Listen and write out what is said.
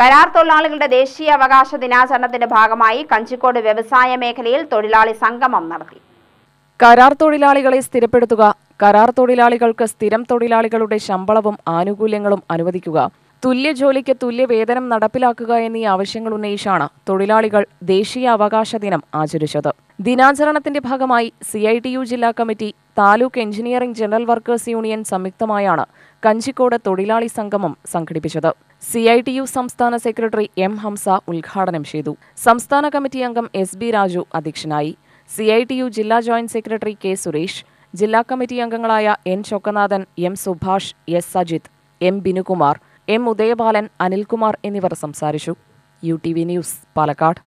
കരാർ തൊഴിലാളികളുടെ ദേശീയ അവകാശ ദിനാചരണത്തിന്റെ ഭാഗമായി കഞ്ചിക്കോട് വ്യവസായ മേഖലയിൽ തൊഴിലാളി സംഗമം നടത്തി കരാർ തൊഴിലാളികളെ സ്ഥിരപ്പെടുത്തുക കരാർ തൊഴിലാളികൾക്ക് സ്ഥിരം തൊഴിലാളികളുടെ ശമ്പളവും ആനുകൂല്യങ്ങളും അനുവദിക്കുക തുല്യ ജോലിക്ക് തുല്യ വേതനം നടപ്പിലാക്കുക എന്നീ ആവശ്യങ്ങൾ ഉന്നയിച്ചാണ് തൊഴിലാളികൾ ദേശീയ അവകാശ ദിനം ആചരിച്ചത് ദിനാചരണത്തിന്റെ ഭാഗമായി സി ജില്ലാ committee taluk engineering general workers union സംയുക്തമായാണ് കഞ്ചിക്കോട് തൊഴിലാളി സംഗമം സംഘടിപ്പിച്ചത് സി ഐ ടി യു സംസ്ഥാന സെക്രട്ടറി എം ഹംസ ഉദ്ഘാടനം ചെയ്തു സംസ്ഥാന കമ്മിറ്റി അംഗം എസ് ബി രാജു അധ്യക്ഷനായി സി ഐ ടി യു ജില്ലാ ജോയിന്റ് സെക്രട്ടറി കെ സുരേഷ് ജില്ലാ കമ്മിറ്റി അംഗങ്ങളായ N Chokkanathan M Subhash S Sajith M Binukumar M Udayabalan Anilkumar എന്നിവർ സംസാരിച്ചു U T V news Palakkad